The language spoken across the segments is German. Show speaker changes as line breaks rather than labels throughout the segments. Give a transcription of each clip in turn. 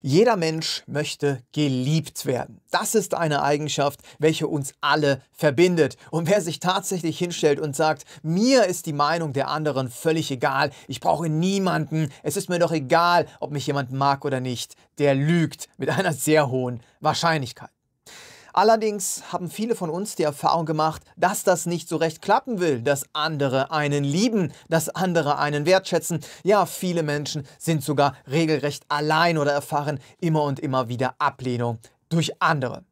Jeder Mensch möchte geliebt werden. Das ist eine Eigenschaft, welche uns alle verbindet. Und wer sich tatsächlich hinstellt und sagt, mir ist die Meinung der anderen völlig egal, ich brauche niemanden, es ist mir doch egal, ob mich jemand mag oder nicht, der lügt mit einer sehr hohen Wahrscheinlichkeit. Allerdings haben viele von uns die Erfahrung gemacht, dass das nicht so recht klappen will, dass andere einen lieben, dass andere einen wertschätzen. Ja, viele Menschen sind sogar regelrecht allein oder erfahren immer und immer wieder Ablehnung durch andere.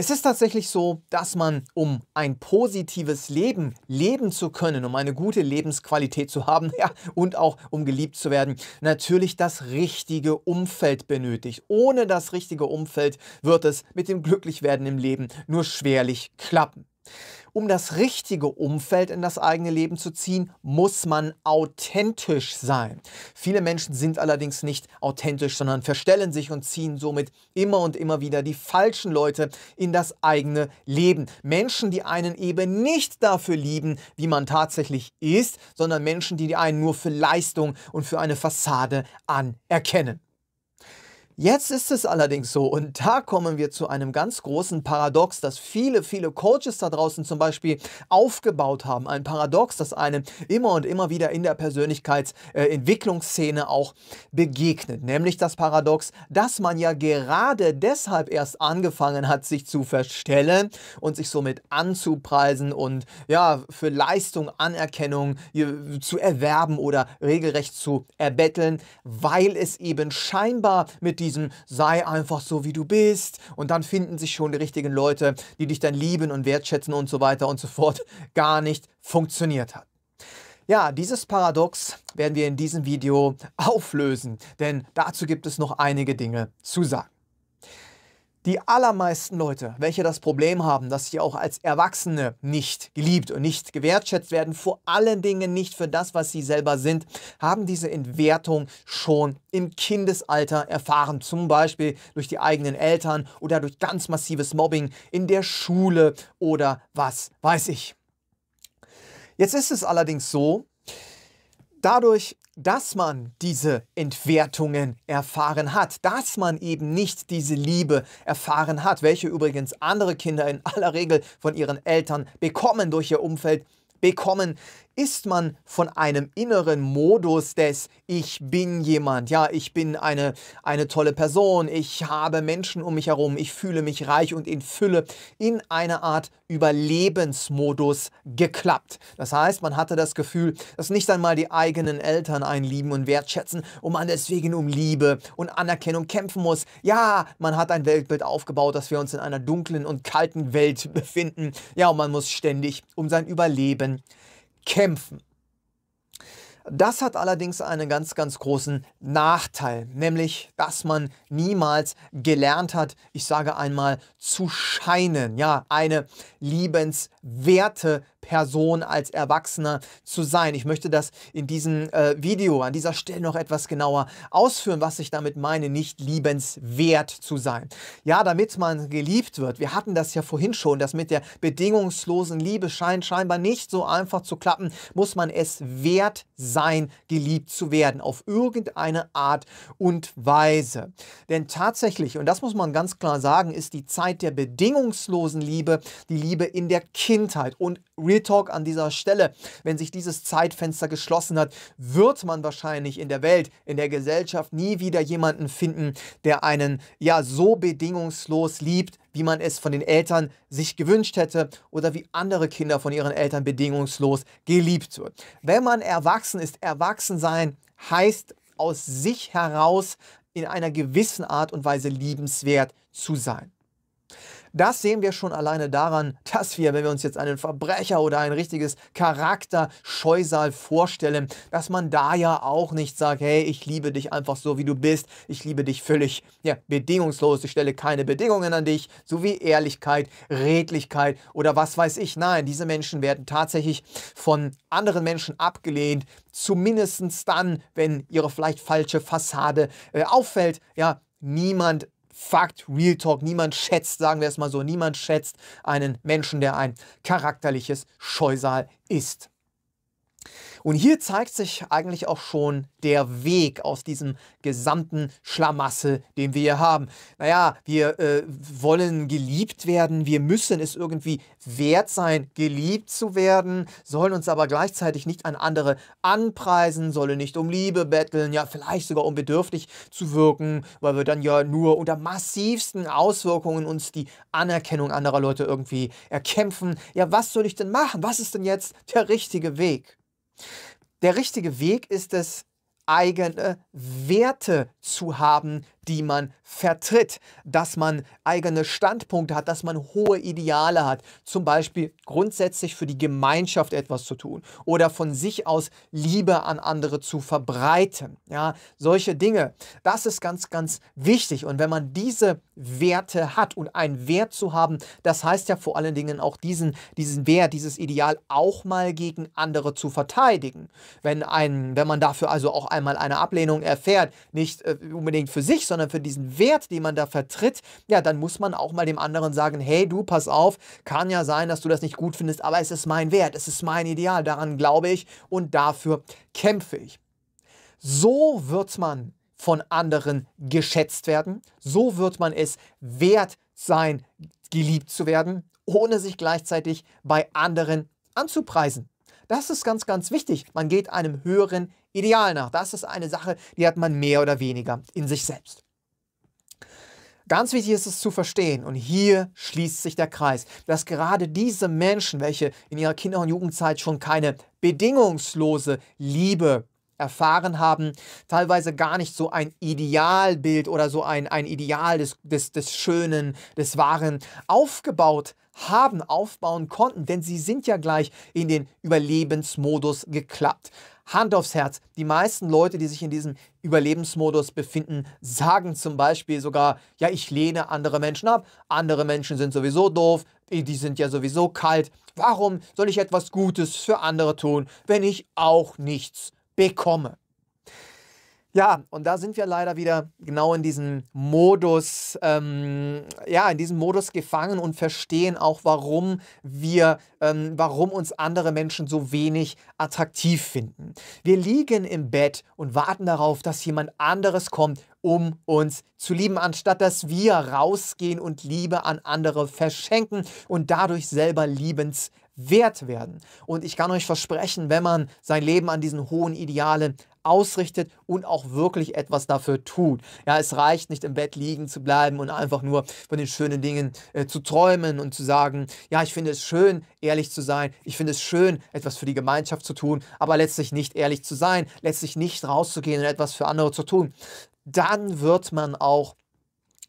Es ist tatsächlich so, dass man, um ein positives Leben leben zu können, um eine gute Lebensqualität zu haben ja, und auch um geliebt zu werden, natürlich das richtige Umfeld benötigt. Ohne das richtige Umfeld wird es mit dem Glücklichwerden im Leben nur schwerlich klappen. Um das richtige Umfeld in das eigene Leben zu ziehen, muss man authentisch sein. Viele Menschen sind allerdings nicht authentisch, sondern verstellen sich und ziehen somit immer und immer wieder die falschen Leute in das eigene Leben. Menschen, die einen eben nicht dafür lieben, wie man tatsächlich ist, sondern Menschen, die einen nur für Leistung und für eine Fassade anerkennen. Jetzt ist es allerdings so, und da kommen wir zu einem ganz großen Paradox, das viele, viele Coaches da draußen zum Beispiel aufgebaut haben. Ein Paradox, das einem immer und immer wieder in der Persönlichkeitsentwicklungsszene auch begegnet. Nämlich das Paradox, dass man ja gerade deshalb erst angefangen hat, sich zu verstellen und sich somit anzupreisen und ja, für Leistung, Anerkennung äh, zu erwerben oder regelrecht zu erbetteln, weil es eben scheinbar mit die diesem sei einfach so, wie du bist und dann finden sich schon die richtigen Leute, die dich dann lieben und wertschätzen und so weiter und so fort, gar nicht funktioniert hat. Ja, dieses Paradox werden wir in diesem Video auflösen, denn dazu gibt es noch einige Dinge zu sagen. Die allermeisten Leute, welche das Problem haben, dass sie auch als Erwachsene nicht geliebt und nicht gewertschätzt werden, vor allen Dingen nicht für das, was sie selber sind, haben diese Entwertung schon im Kindesalter erfahren. Zum Beispiel durch die eigenen Eltern oder durch ganz massives Mobbing in der Schule oder was weiß ich. Jetzt ist es allerdings so, dadurch, dass man diese Entwertungen erfahren hat, dass man eben nicht diese Liebe erfahren hat, welche übrigens andere Kinder in aller Regel von ihren Eltern bekommen durch ihr Umfeld, bekommen ist man von einem inneren Modus des Ich bin jemand, ja, ich bin eine, eine tolle Person, ich habe Menschen um mich herum, ich fühle mich reich und in Fülle, in eine Art Überlebensmodus geklappt. Das heißt, man hatte das Gefühl, dass nicht einmal die eigenen Eltern einen lieben und wertschätzen und man deswegen um Liebe und Anerkennung kämpfen muss. Ja, man hat ein Weltbild aufgebaut, dass wir uns in einer dunklen und kalten Welt befinden. Ja, und man muss ständig um sein Überleben kämpfen. Das hat allerdings einen ganz, ganz großen Nachteil, nämlich, dass man niemals gelernt hat, ich sage einmal, zu scheinen, ja, eine liebenswerte Person als Erwachsener zu sein. Ich möchte das in diesem äh, Video an dieser Stelle noch etwas genauer ausführen, was ich damit meine, nicht liebenswert zu sein. Ja, damit man geliebt wird. Wir hatten das ja vorhin schon, das mit der bedingungslosen Liebe scheint scheinbar nicht so einfach zu klappen, muss man es wert sein, geliebt zu werden, auf irgendeine Art und Weise. Denn tatsächlich, und das muss man ganz klar sagen, ist die Zeit der bedingungslosen Liebe die Liebe in der Kindheit und real Talk an dieser Stelle. Wenn sich dieses Zeitfenster geschlossen hat, wird man wahrscheinlich in der Welt, in der Gesellschaft nie wieder jemanden finden, der einen ja so bedingungslos liebt, wie man es von den Eltern sich gewünscht hätte oder wie andere Kinder von ihren Eltern bedingungslos geliebt wird. Wenn man erwachsen ist, erwachsen sein heißt aus sich heraus in einer gewissen Art und Weise liebenswert zu sein. Das sehen wir schon alleine daran, dass wir, wenn wir uns jetzt einen Verbrecher oder ein richtiges Charakterscheusal vorstellen, dass man da ja auch nicht sagt, hey, ich liebe dich einfach so, wie du bist, ich liebe dich völlig ja, bedingungslos, ich stelle keine Bedingungen an dich, sowie Ehrlichkeit, Redlichkeit oder was weiß ich. Nein, diese Menschen werden tatsächlich von anderen Menschen abgelehnt, zumindest dann, wenn ihre vielleicht falsche Fassade äh, auffällt. Ja, niemand Fakt, Real Talk. Niemand schätzt, sagen wir es mal so, niemand schätzt einen Menschen, der ein charakterliches Scheusal ist. Und hier zeigt sich eigentlich auch schon der Weg aus diesem gesamten Schlamassel, den wir hier haben. Naja, wir äh, wollen geliebt werden, wir müssen es irgendwie wert sein, geliebt zu werden, sollen uns aber gleichzeitig nicht an andere anpreisen, sollen nicht um Liebe betteln, ja vielleicht sogar um bedürftig zu wirken, weil wir dann ja nur unter massivsten Auswirkungen uns die Anerkennung anderer Leute irgendwie erkämpfen. Ja, was soll ich denn machen? Was ist denn jetzt der richtige Weg? Der richtige Weg ist es, eigene Werte zu haben, die man vertritt, dass man eigene Standpunkte hat, dass man hohe Ideale hat, zum Beispiel grundsätzlich für die Gemeinschaft etwas zu tun oder von sich aus Liebe an andere zu verbreiten. Ja, solche Dinge, das ist ganz, ganz wichtig. Und wenn man diese Werte hat und einen Wert zu haben, das heißt ja vor allen Dingen auch diesen, diesen Wert, dieses Ideal auch mal gegen andere zu verteidigen. Wenn, ein, wenn man dafür also auch einmal eine Ablehnung erfährt, nicht äh, unbedingt für sich, sondern sondern für diesen Wert, den man da vertritt, ja, dann muss man auch mal dem anderen sagen, hey du, pass auf, kann ja sein, dass du das nicht gut findest, aber es ist mein Wert, es ist mein Ideal, daran glaube ich und dafür kämpfe ich. So wird man von anderen geschätzt werden, so wird man es wert sein, geliebt zu werden, ohne sich gleichzeitig bei anderen anzupreisen. Das ist ganz, ganz wichtig. Man geht einem höheren Ideal nach. Das ist eine Sache, die hat man mehr oder weniger in sich selbst. Ganz wichtig ist es zu verstehen, und hier schließt sich der Kreis, dass gerade diese Menschen, welche in ihrer Kinder- und Jugendzeit schon keine bedingungslose Liebe erfahren haben, teilweise gar nicht so ein Idealbild oder so ein, ein Ideal des, des, des Schönen, des Wahren aufgebaut haben, aufbauen konnten, denn sie sind ja gleich in den Überlebensmodus geklappt, Hand aufs Herz, die meisten Leute, die sich in diesem Überlebensmodus befinden, sagen zum Beispiel sogar, ja, ich lehne andere Menschen ab, andere Menschen sind sowieso doof, die sind ja sowieso kalt, warum soll ich etwas Gutes für andere tun, wenn ich auch nichts bekomme? Ja, und da sind wir leider wieder genau in diesem Modus, ähm, ja, in diesem Modus gefangen und verstehen auch, warum wir, ähm, warum uns andere Menschen so wenig attraktiv finden. Wir liegen im Bett und warten darauf, dass jemand anderes kommt, um uns zu lieben, anstatt dass wir rausgehen und Liebe an andere verschenken und dadurch selber liebenswert werden. Und ich kann euch versprechen, wenn man sein Leben an diesen hohen Idealen ausrichtet und auch wirklich etwas dafür tut. Ja, es reicht nicht im Bett liegen zu bleiben und einfach nur von den schönen Dingen äh, zu träumen und zu sagen, ja, ich finde es schön, ehrlich zu sein, ich finde es schön, etwas für die Gemeinschaft zu tun, aber letztlich nicht ehrlich zu sein, letztlich nicht rauszugehen und etwas für andere zu tun. Dann wird man auch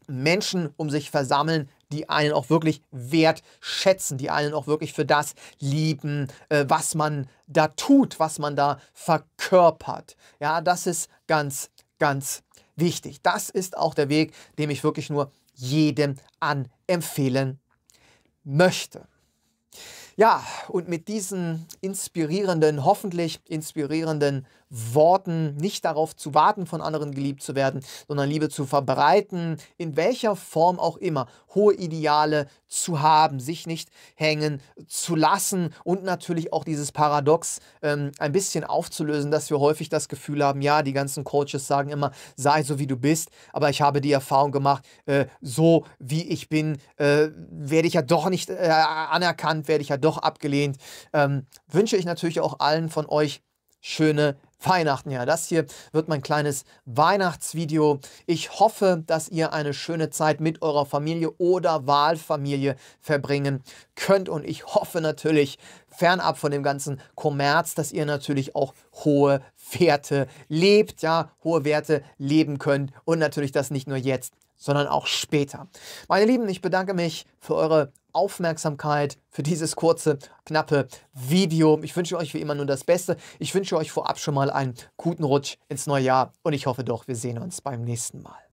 Menschen um sich versammeln, die einen auch wirklich wertschätzen, die einen auch wirklich für das lieben, äh, was man da tut, was man da verkörpert. Ja, das ist ganz, ganz wichtig. Das ist auch der Weg, den ich wirklich nur jedem anempfehlen möchte. Ja, und mit diesen inspirierenden, hoffentlich inspirierenden Worten, nicht darauf zu warten, von anderen geliebt zu werden, sondern Liebe zu verbreiten, in welcher Form auch immer, hohe Ideale zu haben, sich nicht hängen zu lassen und natürlich auch dieses Paradox ähm, ein bisschen aufzulösen, dass wir häufig das Gefühl haben, ja, die ganzen Coaches sagen immer, sei so wie du bist, aber ich habe die Erfahrung gemacht, äh, so wie ich bin, äh, werde ich ja doch nicht äh, anerkannt, werde ich ja doch abgelehnt. Ähm, wünsche ich natürlich auch allen von euch schöne Weihnachten. Ja, das hier wird mein kleines Weihnachtsvideo. Ich hoffe, dass ihr eine schöne Zeit mit eurer Familie oder Wahlfamilie verbringen könnt. Und ich hoffe natürlich, fernab von dem ganzen Kommerz, dass ihr natürlich auch hohe Werte lebt, ja, hohe Werte leben könnt. Und natürlich das nicht nur jetzt, sondern auch später. Meine Lieben, ich bedanke mich für eure Aufmerksamkeit für dieses kurze, knappe Video. Ich wünsche euch wie immer nur das Beste. Ich wünsche euch vorab schon mal einen guten Rutsch ins neue Jahr und ich hoffe doch, wir sehen uns beim nächsten Mal.